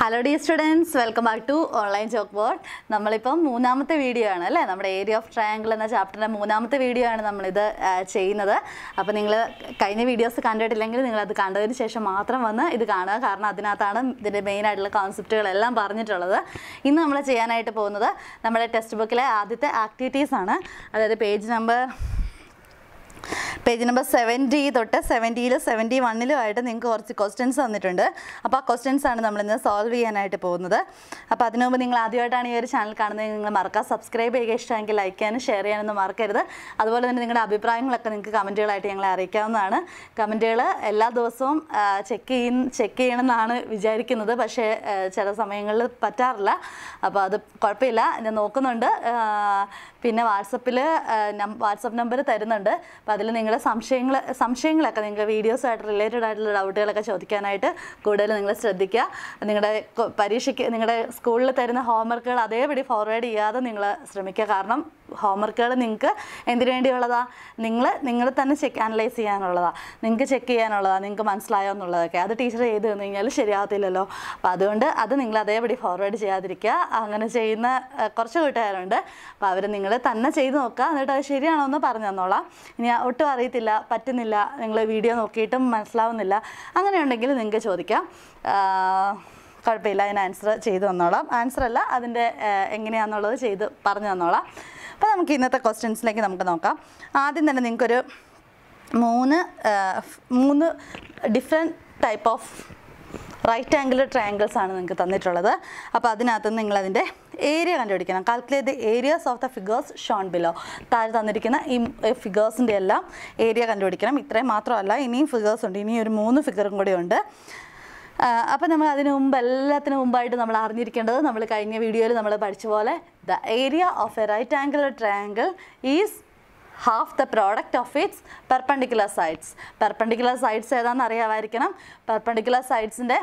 hello dear students welcome back to online chalk board നമ്മളിപ്പം മൂന്നാമത്തെ video ആണ് അല്ലേ നമ്മുടെ ഏരിയ ഓഫ് ട്രയാങ്കിൾ എന്ന ചാപ്റ്ററിൻ്റെ മൂന്നാമത്തെ വീഡിയോ ആണ് നമ്മളിത് ചെയ്യുന്നത് അപ്പോൾ നിങ്ങൾ കഴിഞ്ഞ വീഡിയോസ് കണ്ടിട്ടില്ലെങ്കിൽ നിങ്ങൾ അത് കണ്ടതിന് ശേഷം മാത്രം വന്ന് ഇത് കാണുക കാരണം അതിനകത്താണ് ഇതിൻ്റെ മെയിനായിട്ടുള്ള കോൺസെപ്റ്റുകളെല്ലാം പറഞ്ഞിട്ടുള്ളത് ഇന്ന് നമ്മൾ ചെയ്യാനായിട്ട് പോകുന്നത് നമ്മുടെ ടെക്സ്റ്റ് ബുക്കിലെ ആദ്യത്തെ ആക്ടിവിറ്റീസ് ആണ് അതായത് page number page number seventy തൊട്ട് സെവൻറ്റിയിൽ സെവൻറ്റി ആയിട്ട് നിങ്ങൾക്ക് കുറച്ച് ക്വസ്റ്റ്യൻസ് തന്നിട്ടുണ്ട് അപ്പോൾ ആ ക്വസ്റ്റ്യൻസ് ആണ് നമ്മളിന്ന് സോൾവ് ചെയ്യാനായിട്ട് പോകുന്നത് അപ്പോൾ അതിനു മുമ്പ് നിങ്ങൾ ആദ്യമായിട്ടാണ് ഈ ഒരു ചാനൽ കാണുന്നത് നിങ്ങൾ മറക്കാതെ സബ്സ്ക്രൈബ് ചെയ്യുക ഇഷ്ടമെങ്കിൽ ലൈക്ക് ചെയ്യാനും ഷെയർ ചെയ്യാനൊന്നും മറക്കരുത് അതുപോലെ തന്നെ നിങ്ങളുടെ അഭിപ്രായങ്ങളൊക്കെ നിങ്ങൾക്ക് കമൻറ്റുകളായിട്ട് ഞങ്ങളെ അറിയിക്കാവുന്നതാണ് കമൻറ്റുകൾ എല്ലാ ദിവസവും ചെക്ക് ചെയ്യും ചെക്ക് ചെയ്യണമെന്നാണ് വിചാരിക്കുന്നത് പക്ഷേ ചില സമയങ്ങളിൽ പറ്റാറില്ല അപ്പോൾ അത് കുഴപ്പമില്ല ഞാൻ നോക്കുന്നുണ്ട് പിന്നെ വാട്സപ്പിൽ വാട്സപ്പ് നമ്പർ തരുന്നുണ്ട് അപ്പോൾ അതിൽ നിങ്ങളുടെ സംശയങ്ങൾ സംശയങ്ങളൊക്കെ വീഡിയോസ് വീഡിയോസുമായിട്ട് റിലേറ്റഡ് ആയിട്ടുള്ള ഡൗട്ടുകളൊക്കെ ചോദിക്കാനായിട്ട് കൂടുതൽ നിങ്ങൾ ശ്രദ്ധിക്കുക നിങ്ങളുടെ പരീക്ഷയ്ക്ക് നിങ്ങളുടെ സ്കൂളിൽ തരുന്ന ഹോംവർക്കുകൾ അതേപടി ഫോർവേഡ് ചെയ്യാതെ നിങ്ങൾ ശ്രമിക്കുക കാരണം ഹോംവർക്കുകൾ നിങ്ങൾക്ക് എന്തിനു വേണ്ടിയുള്ളതാ നിങ്ങൾ നിങ്ങൾ തന്നെ ചെക്ക് അനലൈസ് ചെയ്യാനുള്ളതാ നിങ്ങൾക്ക് ചെക്ക് ചെയ്യാനുള്ളതാ നിങ്ങൾക്ക് മനസ്സിലായോ എന്നുള്ളതൊക്കെ അത് ടീച്ചർ ചെയ്ത് തന്നു കഴിഞ്ഞാൽ ശരിയാകത്തില്ലല്ലോ അപ്പോൾ അതുകൊണ്ട് അത് നിങ്ങൾ അതേപടി ഫോർവേഡ് ചെയ്യാതിരിക്കുക അങ്ങനെ ചെയ്യുന്ന കുറച്ച് കൂട്ടുകാരുണ്ട് അപ്പോൾ അവർ നിങ്ങൾ തന്നെ ചെയ്ത് നോക്കുക എന്നിട്ട് അത് ശരിയാണോ എന്ന് പറഞ്ഞു തന്നോളാം ഇനി ഒട്ടും അറിയത്തില്ല പറ്റുന്നില്ല നിങ്ങൾ വീഡിയോ നോക്കിയിട്ടും മനസ്സിലാവുന്നില്ല അങ്ങനെയുണ്ടെങ്കിൽ നിങ്ങൾക്ക് ചോദിക്കാം കുഴപ്പമില്ല അതിന് ആൻസർ ചെയ്തു തന്നോളാം ആൻസർ അല്ല അതിൻ്റെ എങ്ങനെയാണെന്നുള്ളത് ചെയ്ത് പറഞ്ഞു തന്നോളാം അപ്പോൾ നമുക്ക് ഇന്നത്തെ ക്വസ്റ്റ്യൻസിലേക്ക് നമുക്ക് നോക്കാം ആദ്യം തന്നെ നിങ്ങൾക്കൊരു മൂന്ന് മൂന്ന് different type of right angle triangles ആണ് നിങ്ങൾക്ക് തന്നിട്ടുള്ളത് അപ്പോൾ അതിനകത്ത് നിങ്ങൾ അതിൻ്റെ ഏരിയ കണ്ടുപിടിക്കണം calculate the areas of the figures shown below താഴെ തന്നിരിക്കുന്ന ഈ ഫിഗേഴ്സിൻ്റെ എല്ലാം ഏരിയ കണ്ടുപിടിക്കണം ഇത്രയും മാത്രമല്ല ഇനിയും ഫിഗേഴ്സ് ഉണ്ട് ഇനിയും ഒരു മൂന്ന് ഫിഗറും കൂടി ഉണ്ട് അപ്പോൾ നമ്മൾ അതിനു മുമ്പ് എല്ലാത്തിനു മുമ്പായിട്ട് നമ്മൾ അറിഞ്ഞിരിക്കേണ്ടത് നമ്മൾ കഴിഞ്ഞ വീഡിയോയിൽ നമ്മൾ പഠിച്ച പോലെ the area of a right angle triangle is half the product of its perpendicular sides perpendicular sides ഏതാണെന്ന് അറിയാമായിരിക്കണം പെർപ്പണ്ടിക്കുലർ സൈഡ്സിൻ്റെ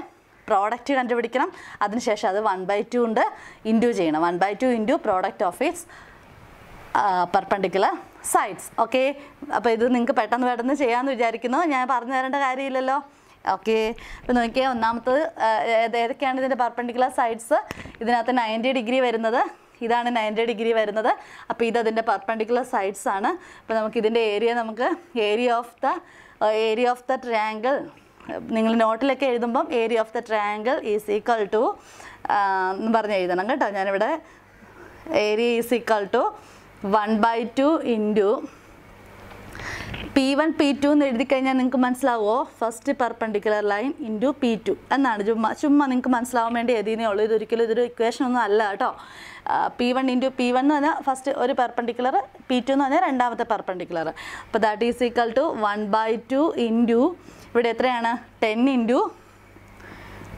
പ്രോഡക്റ്റ് കണ്ടുപിടിക്കണം അതിനുശേഷം അത് വൺ ബൈ ടു ഉണ്ട് ഇൻറ്റു ചെയ്യണം one by two into product of its perpendicular sides okay അപ്പോൾ ഇത് നിങ്ങൾക്ക് പെട്ടെന്ന് പെട്ടെന്ന് ചെയ്യാമെന്ന് വിചാരിക്കുന്നു ഞാൻ പറഞ്ഞു തരേണ്ട കാര്യമില്ലല്ലോ ഓക്കെ ഇപ്പം നോക്കിയാൽ ഒന്നാമത്തത് ഏതൊക്കെയാണ് ഇതിൻ്റെ പർപ്പൻഡിക്കുലർ സൈഡ്സ് ഇതിനകത്ത് നയൻറ്റി ഡിഗ്രി വരുന്നത് ഇതാണ് നയൻറ്റി ഡിഗ്രി വരുന്നത് അപ്പോൾ അതിൻ്റെ പർപ്പൻഡിക്കുലർ സൈഡ്സ് ആണ് അപ്പോൾ നമുക്ക് ഇതിൻ്റെ ഏരിയ നമുക്ക് area of the area of the triangle നിങ്ങൾ നോട്ടിലൊക്കെ എഴുതുമ്പം area of the triangle is equal to എന്ന് പറഞ്ഞ് എഴുതണം കേട്ടോ ഞാനിവിടെ area is equal to one by two into P one P two എന്ന് എഴുതി കഴിഞ്ഞാൽ നിങ്ങൾക്ക് മനസ്സിലാവുമോ first perpendicular line into P two എന്നാണ് ചുമ്മാ ചുമ്മാ നിങ്ങൾക്ക് മനസ്സിലാവാൻ വേണ്ടി എഴുതിയേ ഉള്ളൂ ഇതൊരിക്കലും ഇതൊരു ഇക്വേഷൻ ഒന്നും അല്ല കേട്ടോ P one into P one എന്ന് പറഞ്ഞാൽ ഫസ്റ്റ് ഒരു പെർപെൻഡിക്കുലർ പി ടു എന്ന് പറഞ്ഞാൽ രണ്ടാമത്തെ പെർപെൻഡിക്കുലർ അപ്പോൾ that is equal to one by two into ഇവിടെ എത്രയാണ് ten into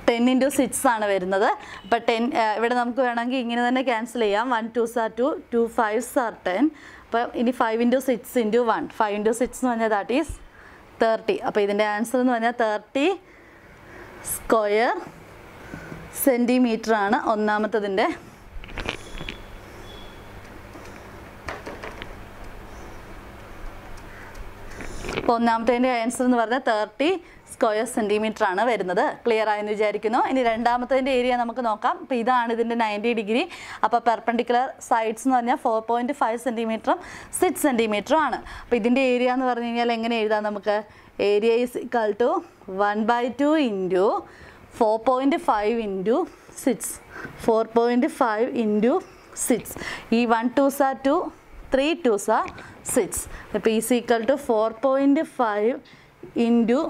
ten into six ആണ് വരുന്നത് അപ്പം ടെൻ ഇവിടെ നമുക്ക് വേണമെങ്കിൽ ഇങ്ങനെ തന്നെ ക്യാൻസൽ ചെയ്യാം one two sir two two five sir ten അപ്പം ഇനി five into six into one five into six എന്ന് പറഞ്ഞാൽ ദാറ്റ് ഈസ് തേർട്ടി അപ്പോൾ ഇതിൻ്റെ ആൻസർ എന്ന് പറഞ്ഞാൽ തേർട്ടി സ്ക്വയർ സെൻറ്റിമീറ്ററാണ് ഒന്നാമത്തതിൻ്റെ അപ്പോൾ ആൻസർ എന്ന് പറഞ്ഞാൽ തേർട്ടി സ്ക്വയർ സെൻറ്റിമീറ്റർ ആണ് വരുന്നത് ക്ലിയർ ആയെന്ന് വിചാരിക്കുന്നു ഇനി രണ്ടാമത്തതിൻ്റെ ഏരിയ നമുക്ക് നോക്കാം അപ്പോൾ ഇതാണ് ഇതിൻ്റെ നയൻറ്റി ഡിഗ്രി അപ്പോൾ പെർപ്പൻഡിക്കുലർ സൈഡ്സ് എന്ന് പറഞ്ഞാൽ ഫോർ പോയിൻറ്റ് ഫൈവ് സെൻറ്റിമീറ്ററും സിക്സ് സെൻറ്റിമീറ്ററും ആണ് അപ്പോൾ ഇതിൻ്റെ ഏരിയ എന്ന് പറഞ്ഞു കഴിഞ്ഞാൽ എങ്ങനെ എഴുതാം നമുക്ക് area is equal to one by two into four point five into six four point five into six ഈ വൺ ടു സാ ടു ത്രീ ടു സ സിക്സ് അപ്പോൾ is equal to four point five into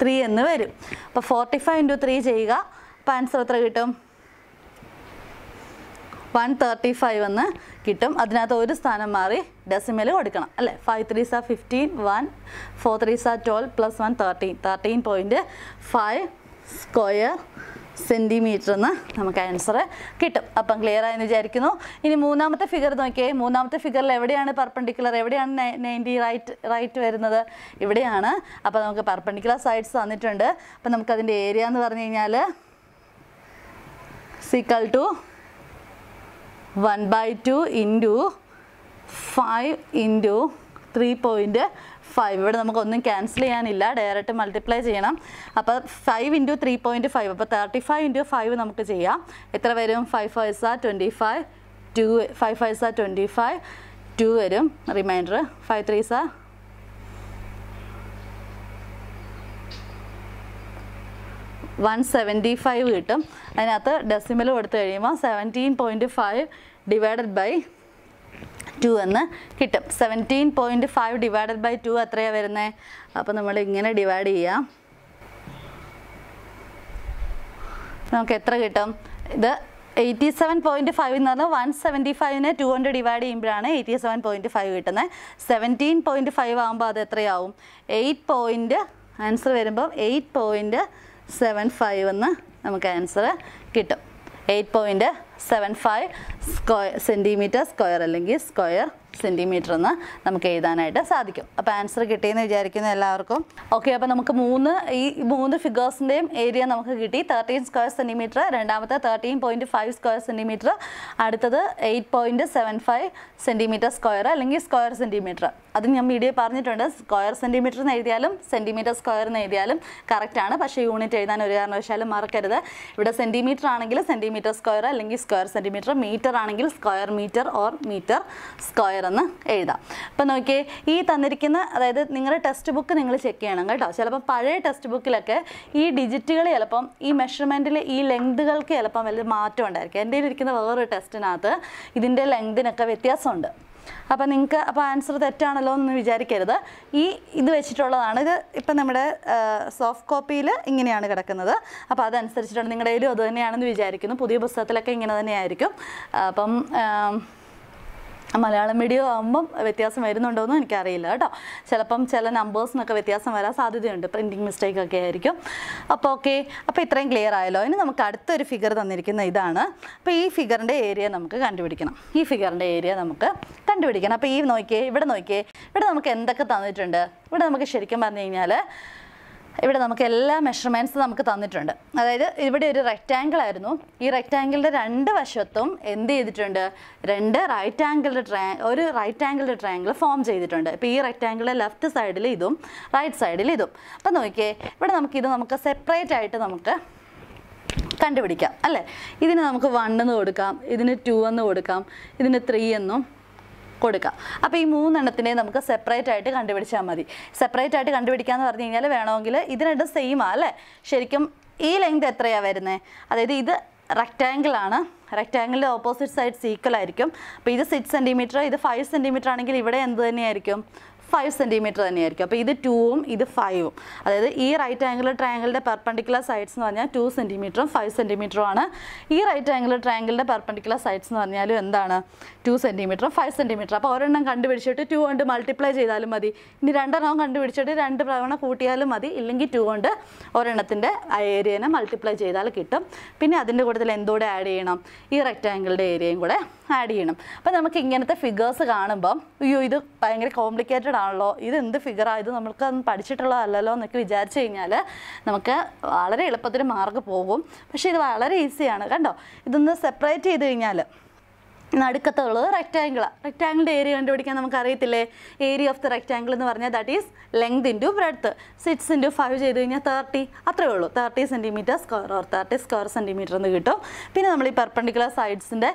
three എന്ന് വരും അപ്പോൾ forty five into three ചെയ്യുക അപ്പോൾ answer എത്ര കിട്ടും വൺ തേർട്ടി ഫൈവ് എന്ന് കിട്ടും അതിനകത്ത് ഒരു സ്ഥാനം മാറി ഡെസിമൽ കൊടുക്കണം അല്ലേ ഫൈവ് ത്രീ സാ ഫിഫ്റ്റീൻ വൺ ഫോർ ത്രീ സാ twelve plus one thirteen thirteen point five square centimetre എന്ന് നമുക്ക് ആൻസർ കിട്ടും അപ്പം ക്ലിയർ ആയെന്ന് വിചാരിക്കുന്നു ഇനി മൂന്നാമത്തെ ഫിഗർ നോക്കിയേ മൂന്നാമത്തെ ഫിഗറിൽ എവിടെയാണ് പർപ്പൻഡിക്കുലർ എവിടെയാണ് നയൻറ്റി റൈറ്റ് റൈറ്റ് വരുന്നത് ഇവിടെയാണ് അപ്പോൾ നമുക്ക് പർപ്പൻഡിക്കുലർ സൈഡ്സ് തന്നിട്ടുണ്ട് അപ്പം നമുക്കതിൻ്റെ ഏരിയ എന്ന് പറഞ്ഞു കഴിഞ്ഞാൽ is equal to one by two into five into three point five ഇവിടെ നമുക്കൊന്നും ക്യാൻസൽ ചെയ്യാനില്ല ഡയറക്റ്റ് മൾട്ടിപ്ലൈ ചെയ്യണം അപ്പോൾ five into three point five അപ്പോൾ തേർട്ടി ഫൈവ് ഇൻറ്റു ഫൈവ് നമുക്ക് ചെയ്യാം എത്ര വരും ഫൈവ് ഫൈവ് സാർ twenty five two five five സാർ ട്വൻറ്റി ഫൈവ് ടു വരും റിമൈൻഡർ ഫൈവ് ത്രീ സാർ വൺ സെവൻറ്റി ഫൈവ് കിട്ടും അതിനകത്ത് ഡെസിമൽ കൊടുത്തു കഴിയുമ്പോൾ seventeen point five divided by two എന്ന് കിട്ടും seventeen point five divided by two എത്രയാണ് വരുന്നത് അപ്പോൾ നമ്മൾ ഇങ്ങനെ ഡിവൈഡ് ചെയ്യാം നമുക്ക് എത്ര കിട്ടും ഇത് എയ്റ്റി സെവൻ പോയിൻറ്റ് ഫൈവ് എന്ന് പറഞ്ഞാൽ വൺ സെവൻറ്റി ഫൈവിനെ ടു കൊണ്ട് ഡിവൈഡ് ചെയ്യുമ്പോഴാണ് എയ്റ്റി സെവൻ പോയിൻറ്റ് ഫൈവ് കിട്ടുന്നത് സെവൻറ്റീൻ പോയിൻറ്റ് ഫൈവ് ആകുമ്പോൾ അത് എത്രയാവും എയ്റ്റ് പോയിൻറ്റ് ആൻസർ വരുമ്പം എയ്റ്റ് പോയിൻറ്റ് സെവൻ ഫൈവ് എന്ന് നമുക്ക് ആൻസർ കിട്ടും eight point seven five square centimetre square अलग स्क्वयर സെൻറ്റിമീറ്റർ എന്ന് നമുക്ക് എഴുതാനായിട്ട് സാധിക്കും അപ്പോൾ ആൻസർ കിട്ടിയെന്ന് വിചാരിക്കുന്ന എല്ലാവർക്കും ഓക്കെ അപ്പോൾ നമുക്ക് മൂന്ന് ഈ മൂന്ന് ഫിഗേഴ്സിൻ്റെയും ഏരിയ നമുക്ക് കിട്ടി തേർട്ടീൻ സ്ക്വയർ സെൻറ്റിമീറ്റർ രണ്ടാമത്തെ thirteen point five square centimetre അടുത്തത് eight centimetre seven five centimetre square അല്ലെങ്കിൽ സ്ക്വയർ സെൻറ്റിമീറ്റർ അത് ഞാൻ വീഡിയോ പറഞ്ഞിട്ടുണ്ട് സ്ക്വയർ സെൻറ്റിമീറ്റർ എന്ന് എഴുതിയാലും സെൻറ്റിമീറ്റർ സ്ക്വയർ എന്ന് എഴുതിയാലും കറക്റ്റാണ് പക്ഷേ യൂണിറ്റ് എഴുതാൻ ഒരു കാരണവശാലും മറക്കരുത് ഇവിടെ സെൻറ്റിമീറ്റർ ആണെങ്കിൽ സെൻറ്റിമീറ്റർ സ്ക്വയർ അല്ലെങ്കിൽ സ്ക്വയർ സെൻറ്റിമീറ്റർ മീറ്റർ ആണെങ്കിൽ square metre or metre square എന്ന് എഴുതാം അപ്പോൾ നോക്കിയേ ഈ തന്നിരിക്കുന്ന അതായത് നിങ്ങളുടെ ടെക്സ്റ്റ് ബുക്ക് നിങ്ങൾ ചെക്ക് ചെയ്യണം കേട്ടോ ചിലപ്പോൾ പഴയ ടെക്സ്റ്റ് ബുക്കിലൊക്കെ ഈ ഡിജിറ്റുകൾ ചിലപ്പം ഈ മെഷർമെൻറ്റിൽ ഈ ലെങ്തുകൾക്ക് ചിലപ്പം വലിയ മാറ്റം ഉണ്ടായിരിക്കും എൻ്റെ ഇരിക്കുന്ന വേറൊരു ടെസ്റ്റിനകത്ത് ഇതിൻ്റെ ലെങ്തിനൊക്കെ വ്യത്യാസമുണ്ട് അപ്പോൾ നിങ്ങൾക്ക് അപ്പോൾ ആൻസർ തെറ്റാണല്ലോ എന്ന് വിചാരിക്കരുത് ഈ ഇത് വെച്ചിട്ടുള്ളതാണ് ഇത് ഇപ്പം നമ്മുടെ സോഫ്റ്റ് കോപ്പിയിൽ ഇങ്ങനെയാണ് കിടക്കുന്നത് അപ്പോൾ അതനുസരിച്ചിട്ടാണ് നിങ്ങളുടെ കയ്യിലും അത് തന്നെയാണെന്ന് വിചാരിക്കുന്നു പുതിയ പുസ്തകത്തിലൊക്കെ ഇങ്ങനെ തന്നെയായിരിക്കും അപ്പം മലയാളം മീഡിയം ആകുമ്പം വ്യത്യാസം വരുന്നുണ്ടോയെന്ന് എനിക്കറിയില്ല കേട്ടോ ചിലപ്പം ചില നമ്പേഴ്സിനൊക്കെ വ്യത്യാസം വരാൻ സാധ്യതയുണ്ട് പ്രിൻറ്റിങ് മിസ്റ്റേക്ക് ഒക്കെ ആയിരിക്കും അപ്പോൾ ഓക്കെ അപ്പോൾ ഇത്രയും ക്ലിയർ ആയല്ലോ ഇനി നമുക്ക് അടുത്തൊരു ഫിഗർ തന്നിരിക്കുന്ന ഇതാണ് അപ്പോൾ ഈ ഫിഗറിൻ്റെ ഏരിയ നമുക്ക് കണ്ടുപിടിക്കണം ഈ ഫിഗറിൻ്റെ ഏരിയ നമുക്ക് കണ്ടുപിടിക്കണം അപ്പോൾ ഈ നോക്കിയേ ഇവിടെ നോക്കിയേ ഇവിടെ നമുക്ക് എന്തൊക്കെ തന്നിട്ടുണ്ട് ഇവിടെ നമുക്ക് ശരിക്കും പറഞ്ഞു കഴിഞ്ഞാൽ ഇവിടെ നമുക്ക് എല്ലാ മെഷർമെൻറ്റ്സ് നമുക്ക് തന്നിട്ടുണ്ട് അതായത് ഇവിടെ ഒരു റെക്റ്റാങ്കിൾ ആയിരുന്നു ഈ റെക്റ്റാങ്കിളിൻ്റെ രണ്ട് വശത്തും എന്ത് ചെയ്തിട്ടുണ്ട് രണ്ട് റൈറ്റ് ആംഗിളിൻ്റെ ട്രാ ഒരു റൈറ്റ് ആംഗിളിൻ്റെ ട്രാങ്കിൾ ഫോം ചെയ്തിട്ടുണ്ട് ഇപ്പോൾ ഈ റെക്റ്റാങ്കിളിൻ്റെ ലെഫ്റ്റ് സൈഡിൽ ഇതും റൈറ്റ് സൈഡിൽ ഇതും അപ്പം നോക്കിയേ ഇവിടെ നമുക്കിത് നമുക്ക് സെപ്പറേറ്റ് ആയിട്ട് നമുക്ക് കണ്ടുപിടിക്കാം അല്ലേ ഇതിന് നമുക്ക് വൺ എന്ന് കൊടുക്കാം ഇതിന് ടു എന്ന് കൊടുക്കാം ഇതിന് ത്രീ എന്നും കൊടുക്കാം അപ്പോൾ ഈ മൂന്നെണ്ണത്തിനെ നമുക്ക് സെപ്പറേറ്റ് ആയിട്ട് കണ്ടുപിടിച്ചാൽ മതി സെപ്പറേറ്റ് ആയിട്ട് കണ്ടുപിടിക്കാന്ന് പറഞ്ഞു കഴിഞ്ഞാൽ വേണമെങ്കിൽ ഇത് രണ്ടും സെയിമാണ് അല്ലേ ശരിക്കും ഈ ലെങ്ത് എത്രയാണ് വരുന്നത് അതായത് ഇത് റെക്റ്റാങ്കിൾ ആണ് റെക്റ്റാങ്കിളിൻ്റെ ഓപ്പോസിറ്റ് സൈഡ് ഈക്വൽ ആയിരിക്കും അപ്പോൾ ഇത് സിക്സ് സെൻറ്റിമീറ്റർ ഇത് ഫൈവ് സെൻറ്റിമീറ്റർ ആണെങ്കിൽ ഇവിടെ എന്ത് തന്നെയായിരിക്കും ഫൈവ് സെൻറ്റിമീറ്റർ തന്നെയായിരിക്കും അപ്പോൾ ഇത് ടൂവും ഇത് ഫൈവും അതായത് ഈ റൈറ്റ് ആംഗിൾ ട്രയാങ്കിളിൻ്റെ പെർപ്പൻഡിക്കുലർ സൈഡ്സ് എന്ന് പറഞ്ഞാൽ ടു സെൻറ്റിമീറ്ററും ഫൈവ് സെൻറ്റിമീറ്ററും ആണ് ഈ റൈറ്റ് ആംഗിൾ ട്രയാങ്കിളിൻ്റെ പെർപ്പൻഡിക്കുലർ സൈഡ്സ് എന്ന് പറഞ്ഞാലും എന്താണ് ടു സെൻറ്റിമീറ്ററും ഫൈവ് സെൻറ്റിമീറ്ററും അപ്പോൾ ഒരെണ്ണം കണ്ടുപിടിച്ചിട്ട് ടു കൊണ്ട് മൾട്ടിപ്ലൈ ചെയ്താലും മതി ഇനി രണ്ടെണ്ണം കണ്ടുപിടിച്ചിട്ട് രണ്ട് തവണ കൂട്ടിയാലും മതി ഇല്ലെങ്കിൽ ടു കൊണ്ട് ഒരെണ്ണത്തിൻ്റെ ഏരിയനെ മൾട്ടിപ്ലൈ ചെയ്താൽ കിട്ടും പിന്നെ അതിൻ്റെ കൂട്ടത്തിൽ എന്തോടെ ആഡ് ചെയ്യണം ഈ റെക്റ്റാങ്കിളിൻ്റെ ഏരിയയും കൂടെ ആഡ് ചെയ്യണം അപ്പോൾ നമുക്ക് ഇങ്ങനത്തെ ഫിഗേഴ്സ് കാണുമ്പം അയ്യോ ഇത് ഭയങ്കര കോംപ്ലിക്കേറ്റഡ് ആണല്ലോ ഇത് എന്ത് ഫിഗറാണ് ഇത് നമ്മൾക്ക് അത് പഠിച്ചിട്ടുള്ളതല്ലോ എന്നൊക്കെ വിചാരിച്ചു കഴിഞ്ഞാൽ നമുക്ക് വളരെ എളുപ്പത്തിൽ മാർക്ക് പോകും പക്ഷേ ഇത് വളരെ ഈസിയാണ് കണ്ടോ ഇതൊന്ന് സെപ്പറേറ്റ് ചെയ്ത് കഴിഞ്ഞാൽ നടുക്കത്തുള്ളത് റെക്റ്റാങ്കിളാണ് റെക്റ്റാങ്കിളിൻ്റെ ഏരിയ കണ്ടുപിടിക്കാൻ നമുക്കറിയത്തില്ലേ ഏരിയ ഓഫ് ദി റെക്റ്റാങ്കിൾ എന്ന് പറഞ്ഞാൽ that is length into breadth six into five ചെയ്ത് കഴിഞ്ഞാൽ തേർട്ടി അത്രേ ഉള്ളൂ thirty centimetre square or thirty square centimetre എന്ന് കിട്ടും പിന്നെ നമ്മൾ ഈ പെർപ്പണ്ടിക്കുലർ സൈഡ്സിൻ്റെ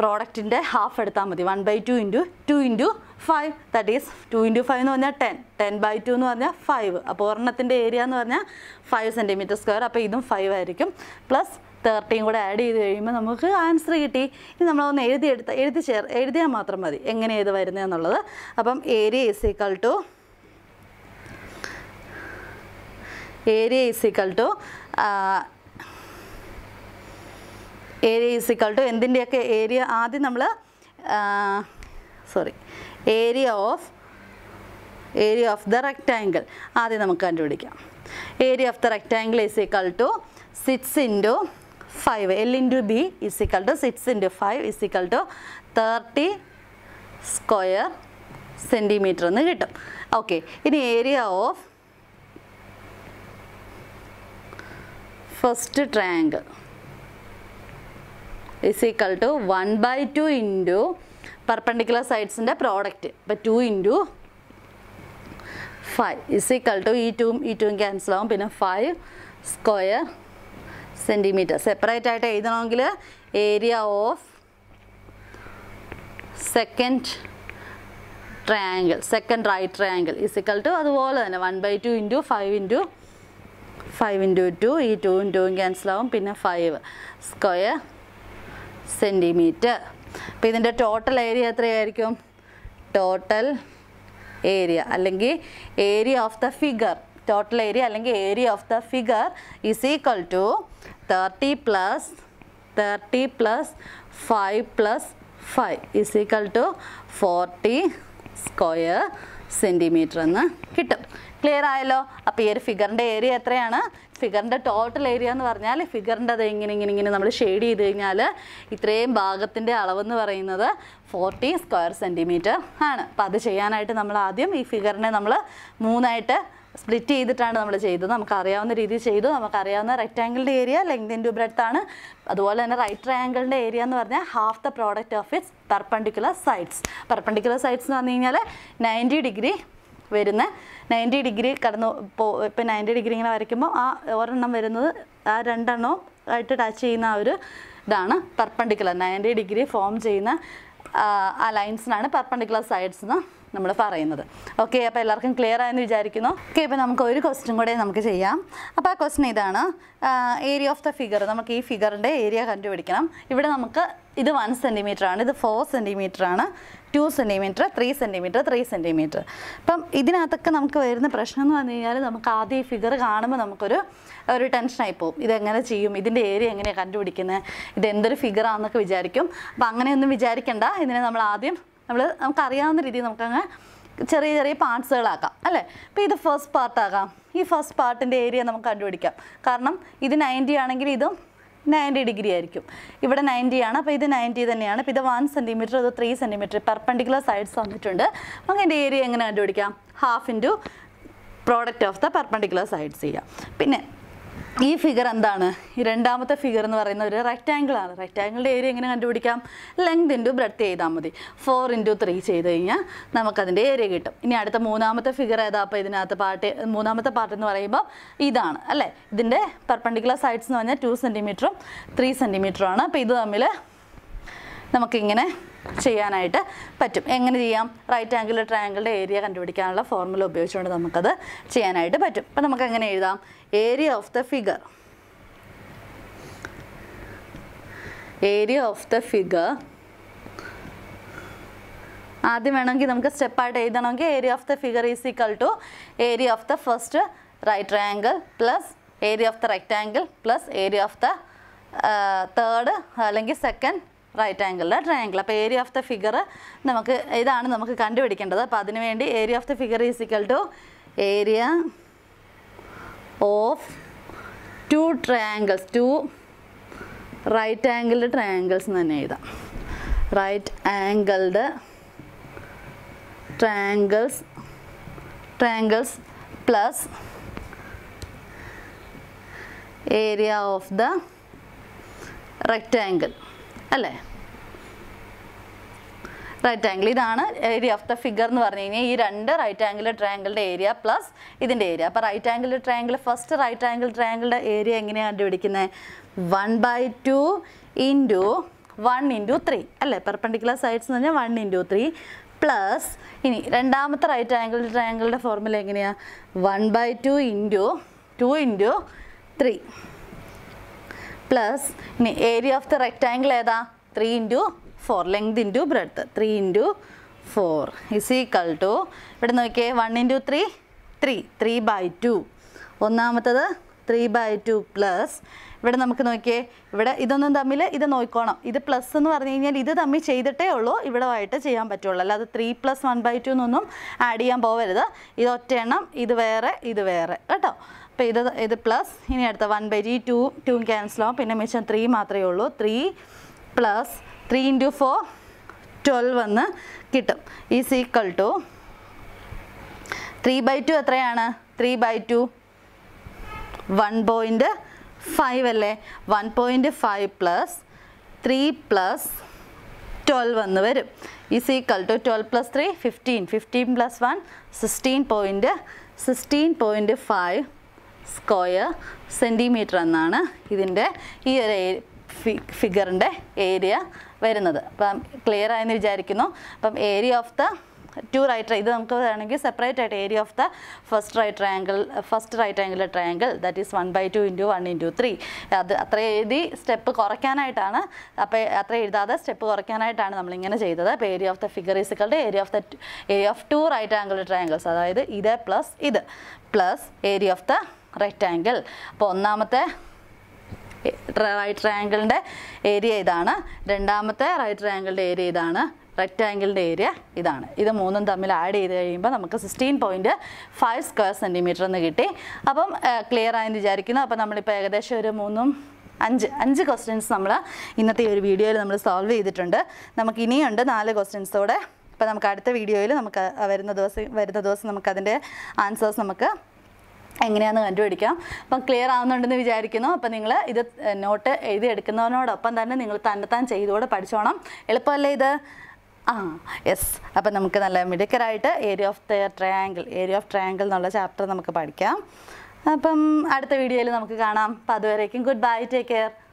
പ്രോഡക്റ്റിൻ്റെ ഹാഫ് എടുത്താൽ മതി one by two into two into five that is two into five എന്ന് പറഞ്ഞാൽ ടെൻ ടെൻ ബൈ ടു എന്ന് പറഞ്ഞാൽ ഫൈവ് അപ്പോൾ ഒരെണ്ണത്തിൻ്റെ ഏരിയ എന്ന് പറഞ്ഞാൽ ഫൈവ് സെൻറ്റിമീറ്റർ സ്ക്വയർ അപ്പോൾ ഇതും ഫൈവ് ആയിരിക്കും പ്ലസ് തേർട്ടിയും കൂടെ ആഡ് ചെയ്ത് കഴിയുമ്പോൾ നമുക്ക് ആൻസർ കിട്ടി ഇനി നമ്മളൊന്ന് എഴുതിയെടുത്ത എഴുതി ചേർ എഴുതിയാൽ മാത്രം മതി എങ്ങനെ ഇത് എന്നുള്ളത് അപ്പം area is equal to area is equal to area is equal to എന്തിൻ്റെയൊക്കെ ഏരിയ ആദ്യം നമ്മൾ sorry area of area of the rectangle ആദ്യം നമുക്ക് കണ്ടുപിടിക്കാം area of the rectangle is equal to six into five L into B is equal to six into five is equal to thirty square centimetre എന്ന് കിട്ടും okay ഇനി area of first triangle is equal to one by two into perpendicular സൈഡ്സിൻ്റെ product ഇപ്പോൾ two into five is equal to ഈ ടൂം ഈ ടൂം cancel ആവും പിന്നെ ഫൈവ് സ്ക്വയർ സെൻറ്റിമീറ്റർ സെപ്പറേറ്റ് ആയിട്ട് എഴുതണമെങ്കിൽ area of second triangle second right triangle is equal to അതുപോലെ തന്നെ one by two into five into five into two ഈ ടു ഇൻറ്റു ക്യാൻസലാവും പിന്നെ ഫൈവ് സ്ക്വയർ സെൻറ്റിമീറ്റർ അപ്പോൾ ഇതിൻ്റെ ടോട്ടൽ ഏരിയ എത്രയായിരിക്കും ടോട്ടൽ ഏരിയ അല്ലെങ്കിൽ area of the figure total area അല്ലെങ്കിൽ area of the figure is equal to thirty plus thirty plus five plus five is equal to forty square centimetre എന്ന് കിട്ടും clear ആയല്ലോ അപ്പോൾ ഈ ഒരു ഫിഗറിൻ്റെ area എത്രയാണ് ഫിഗറിൻ്റെ ടോട്ടൽ ഏരിയ എന്ന് പറഞ്ഞാൽ ഫിഗറിൻ്റെ അത് ഇങ്ങനെ ഇങ്ങനെ ഇങ്ങനെ നമ്മൾ ഷെയ്ഡ് ചെയ്ത് കഴിഞ്ഞാൽ ഇത്രയും ഭാഗത്തിൻ്റെ അളവെന്ന് പറയുന്നത് ഫോർട്ടി സ്ക്വയർ സെൻറ്റിമീറ്റർ ആണ് അപ്പം അത് ചെയ്യാനായിട്ട് നമ്മൾ ആദ്യം ഈ ഫിഗറിനെ നമ്മൾ മൂന്നായിട്ട് സ്പ്ലിറ്റ് ചെയ്തിട്ടാണ് നമ്മൾ ചെയ്തത് നമുക്കറിയാവുന്ന രീതിയിൽ ചെയ്തു നമുക്കറിയാവുന്ന റെക്റ്റാങ്കിളിൻ്റെ ഏരിയ ലെങ്ത് ഇൻ ബ്രെഡ്ത്ത് ആണ് അതുപോലെ തന്നെ റൈറ്റ് ആംഗിളിൻ്റെ ഏരിയ എന്ന് പറഞ്ഞാൽ half the product of its perpendicular sides perpendicular sides എന്ന് പറഞ്ഞു കഴിഞ്ഞാൽ നയൻറ്റി ഡിഗ്രി വരുന്ന നയൻറ്റി ഡിഗ്രി കടന്നു പോ ഇപ്പം നയൻറ്റി ഡിഗ്രി ഇങ്ങനെ വരയ്ക്കുമ്പോൾ ആ ഒരെണ്ണം വരുന്നത് ആ രണ്ടെണ്ണവും ആയിട്ട് ടച്ച് ചെയ്യുന്ന ആ ഒരു ഇതാണ് പെർപ്പണ്ടിക്കുലർ നയൻറ്റി ഡിഗ്രി ഫോം ചെയ്യുന്ന ആ ലൈൻസിനാണ് പെർപ്പണ്ടിക്കുലർ സൈഡ്സ് എന്ന് നമ്മൾ പറയുന്നത് ഓക്കെ അപ്പോൾ എല്ലാവർക്കും ക്ലിയർ ആയെന്ന് വിചാരിക്കുന്നു ഓക്കെ ഇപ്പോൾ നമുക്ക് ഒരു ക്വസ്റ്റ്യൻ കൂടെ നമുക്ക് ചെയ്യാം അപ്പോൾ ആ ക്വസ്റ്റ്യൻ ഇതാണ് ഏരിയ ഓഫ് ദ ഫിഗർ നമുക്ക് ഈ ഫിഗറിൻ്റെ ഏരിയ കണ്ടുപിടിക്കണം ഇവിടെ നമുക്ക് ഇത് വൺ സെൻറ്റിമീറ്റർ ആണ് ഇത് ഫോർ സെൻറ്റിമീറ്റർ ആണ് two centimetre three centimetre three centimetre അപ്പം ഇതിനകത്തൊക്കെ നമുക്ക് വരുന്ന പ്രശ്നം എന്ന് പറഞ്ഞു കഴിഞ്ഞാൽ നമുക്ക് ആദ്യം ഈ ഫിഗർ കാണുമ്പോൾ നമുക്കൊരു ഒരു ടെൻഷനായി പോകും ഇതെങ്ങനെ ചെയ്യും ഇതിൻ്റെ ഏരിയ എങ്ങനെയാണ് കണ്ടുപിടിക്കുന്നത് ഇത് എന്തൊരു ഫിഗറാണെന്നൊക്കെ വിചാരിക്കും അപ്പം അങ്ങനെയൊന്നും വിചാരിക്കേണ്ട ഇതിനെ നമ്മൾ ആദ്യം നമ്മൾ നമുക്കറിയാവുന്ന രീതിയിൽ നമുക്കങ്ങ് ചെറിയ ചെറിയ പാർട്സുകളാക്കാം അല്ലേ അപ്പോൾ ഇത് ഫസ്റ്റ് പാർട്ടാകാം ഈ ഫസ്റ്റ് പാർട്ടിൻ്റെ ഏരിയ നമുക്ക് കണ്ടുപിടിക്കാം കാരണം ഇത് നയൻറ്റി ആണെങ്കിൽ ഇതും നയൻറ്റി ഡിഗ്രി ആയിരിക്കും ഇവിടെ നയൻറ്റി ആണ് അപ്പോൾ ഇത് നയൻറ്റി തന്നെയാണ് അപ്പോൾ ഇത് വൺ സെൻറ്റിമീറ്റർ ഇത് ത്രീ സെൻറ്റിമീറ്റർ പെർപ്പൻഡിക്കുലർ സൈഡ്സ് വന്നിട്ടുണ്ട് അപ്പം അതിൻ്റെ ഏരിയ എങ്ങനെ കണ്ടുപിടിക്കാം half into product of the perpendicular sides ചെയ്യാം പിന്നെ ഈ ഫിഗർ എന്താണ് ഈ രണ്ടാമത്തെ ഫിഗർ എന്ന് പറയുന്ന ഒരു റെക്റ്റാംഗിൾ ആണ് റെക്റ്റാംഗിളിൻ്റെ ഏരിയ എങ്ങനെ കണ്ടുപിടിക്കാം ലെങ്ത് ഇൻറ്റു ബ്രെഡ്ത്ത് ചെയ്താൽ മതി ഫോർ ഇൻറ്റു ത്രീ ചെയ്ത് കഴിഞ്ഞാൽ നമുക്കതിൻ്റെ ഏരിയ കിട്ടും ഇനി അടുത്ത മൂന്നാമത്തെ ഫിഗർ ഏതാ അപ്പോൾ ഇതിനകത്ത് പാർട്ട് മൂന്നാമത്തെ പാർട്ട് എന്ന് പറയുമ്പോൾ ഇതാണ് അല്ലേ ഇതിൻ്റെ പെർപ്പണ്ടിക്കുലർ സൈഡ്സ് എന്ന് പറഞ്ഞാൽ ടു സെൻറ്റിമീറ്ററും ത്രീ സെൻറ്റിമീറ്ററും ആണ് അപ്പോൾ ഇത് തമ്മിൽ നമുക്കിങ്ങനെ ചെയ്യാനായിട്ട് പറ്റും എങ്ങനെ ചെയ്യാം റൈറ്റ് ആംഗിൾ ട്രയാങ്കിളുടെ ഏരിയ കണ്ടുപിടിക്കാനുള്ള ഫോർമുല ഉപയോഗിച്ചുകൊണ്ട് നമുക്കത് ചെയ്യാനായിട്ട് പറ്റും അപ്പം നമുക്ക് എങ്ങനെ എഴുതാം area of the figure area of the figure ആദ്യം വേണമെങ്കിൽ നമുക്ക് സ്റ്റെപ്പായിട്ട് എഴുതണമെങ്കിൽ area of the figure is equal to area of the first right triangle plus area of the angle plus area of the third അല്ലെങ്കിൽ second right ആംഗിളിലെ triangle അപ്പോൾ area of the figure നമുക്ക് ഇതാണ് നമുക്ക് കണ്ടുപിടിക്കേണ്ടത് അപ്പോൾ അതിനുവേണ്ടി area of the figure is equal to area of two triangles two right angled triangles എന്ന് തന്നെ എഴുതാം right angled triangles triangles plus area of the rectangle അല്ലേ റൈറ്റ് ആംഗിൾ ഇതാണ് ഏരിയ ഓഫ് ദ ഫിഗർ എന്ന് പറഞ്ഞു കഴിഞ്ഞാൽ ഈ രണ്ട് റൈറ്റ് ആംഗിൾ ട്രയാങ്കിളിൻ്റെ ഏരിയ പ്ലസ് ഇതിൻ്റെ ഏരിയ അപ്പോൾ right angle triangle first right angle ട്രയാങ്കിളിൻ്റെ ഏരിയ എങ്ങനെയാണ് കണ്ടുപിടിക്കുന്നത് one by two into one into three അല്ലേ പെർപ്പൻഡിക്കുലർ സൈഡ്സ് എന്ന് പറഞ്ഞാൽ വൺ ഇൻറ്റു ത്രീ പ്ലസ് ഇനി രണ്ടാമത്തെ റൈറ്റ് ആംഗിൾ ട്രയാങ്കിളിൻ്റെ ഫോർമുല എങ്ങനെയാണ് one by two into two into three plus ഇനി ഏരിയ ഓഫ് ദി റെക്റ്റാങ്കിൾ ഏതാ three into four length into breadth three into four is equal to ഇവിടെ നോക്കിയേ one into three three three by two ഒന്നാമത്തത് three by two plus ഇവിടെ നമുക്ക് നോക്കിയേ ഇവിടെ ഇതൊന്നും തമ്മിൽ ഇത് നോക്കണം ഇത് പ്ലസ് എന്ന് പറഞ്ഞു കഴിഞ്ഞാൽ ഇത് തമ്മിൽ ചെയ്തിട്ടേ ഉള്ളൂ ഇവിടെ ആയിട്ട് ചെയ്യാൻ പറ്റുള്ളൂ അല്ലാതെ three plus one by two എന്നൊന്നും ആഡ് ചെയ്യാൻ പോകരുത് ഇത് ഒറ്റ എണ്ണം ഇത് വേറെ ഇത് വേറെ കേട്ടോ അപ്പോൾ ഇത് ഇത് പ്ലസ് ഇനി അടുത്ത വൺ ബൈ ജി ടു ടൂം ക്യാൻസലാവും പിന്നെ മിച്ചം ത്രീ മാത്രമേ ഉള്ളൂ three plus three into four twelve എന്ന് കിട്ടും is equal to three by two എത്രയാണ് three by two one point five അല്ലേ one point five plus three plus twelve എന്ന് വരും is equal to twelve plus three fifteen fifteen plus one sixteen point sixteen point five square centimetre എന്നാണ് ഇതിൻ്റെ ഈ ഒരു ഫിഗറിൻ്റെ area വരുന്നത് അപ്പം clear ആയെന്ന് വിചാരിക്കുന്നു അപ്പം area of the two right ഇത് നമുക്ക് വേണമെങ്കിൽ സെപ്പറേറ്റ് ആയിട്ട് area of the first right triangle first right angle triangle that is one by two into one into three അത് അത്ര എഴുതി സ്റ്റെപ്പ് കുറയ്ക്കാനായിട്ടാണ് അപ്പോൾ അത്ര എഴുതാതെ സ്റ്റെപ്പ് കുറയ്ക്കാനായിട്ടാണ് നമ്മളിങ്ങനെ ചെയ്തത് അപ്പോൾ ഏരിയ ഓഫ് ദ ഫിഗർ ഈസിക്കളുടെ area of the area of two right angle triangles അതായത് ഇത് പ്ലസ് ഇത് plus area of the rectangle അപ്പോൾ ഒന്നാമത്തെ റൈറ്റ് ട്രയാങ്കിളിൻ്റെ ഏരിയ ഇതാണ് രണ്ടാമത്തെ റൈറ്റ് ട്രയാങ്കിളിൻ്റെ ഏരിയ ഇതാണ് റെക്റ്റാങ്കിളിൻ്റെ ഏരിയ ഇതാണ് ഇത് മൂന്നും തമ്മിൽ ആഡ് ചെയ്ത് കഴിയുമ്പോൾ നമുക്ക് sixteen point five square centimetre എന്ന് കിട്ടി അപ്പം ക്ലിയർ ആയെന്ന് വിചാരിക്കുന്നു അപ്പം നമ്മളിപ്പോൾ ഏകദേശം ഒരു മൂന്നും അഞ്ച് അഞ്ച് ക്വസ്റ്റ്യൻസ് നമ്മൾ ഇന്നത്തെ ഒരു വീഡിയോയിൽ നമ്മൾ സോൾവ് ചെയ്തിട്ടുണ്ട് നമുക്ക് ഇനിയുണ്ട് നാല് ക്വസ്റ്റ്യൻസോടെ അപ്പോൾ നമുക്ക് അടുത്ത വീഡിയോയിൽ നമുക്ക് വരുന്ന ദിവസം വരുന്ന ദിവസം നമുക്കതിൻ്റെ ആൻസേഴ്സ് നമുക്ക് എങ്ങനെയാണ് കണ്ടുപിടിക്കാം അപ്പം ക്ലിയർ ആവുന്നുണ്ടെന്ന് വിചാരിക്കുന്നു അപ്പം നിങ്ങൾ ഇത് നോട്ട് എഴുതിയെടുക്കുന്നതിനോടൊപ്പം തന്നെ നിങ്ങൾ തന്നെത്താൻ ചെയ്തുകൂടെ പഠിച്ചോണം എളുപ്പമല്ലേ ഇത് ആ യെസ് അപ്പം നമുക്ക് നല്ല മിടുക്കരായിട്ട് area of the triangle area of triangle എന്നുള്ള ചാപ്റ്റർ നമുക്ക് പഠിക്കാം അപ്പം അടുത്ത വീഡിയോയിൽ നമുക്ക് കാണാം അപ്പം അതുവരേക്കും ഗുഡ് ബൈ ടേക്ക് കെയർ